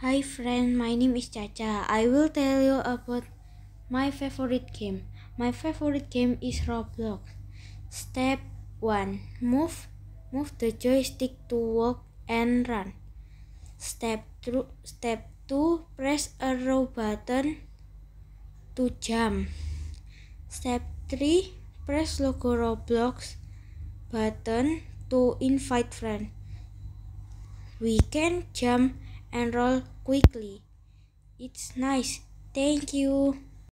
Hi friend, my name is Caca. I will tell you about my favorite game. My favorite game is Roblox. Step 1. Move move the joystick to walk and run. Step through, step 2. Press arrow button to jump. Step 3. Press logo Roblox button to invite friend. We can jump and roll quickly. It's nice. Thank you.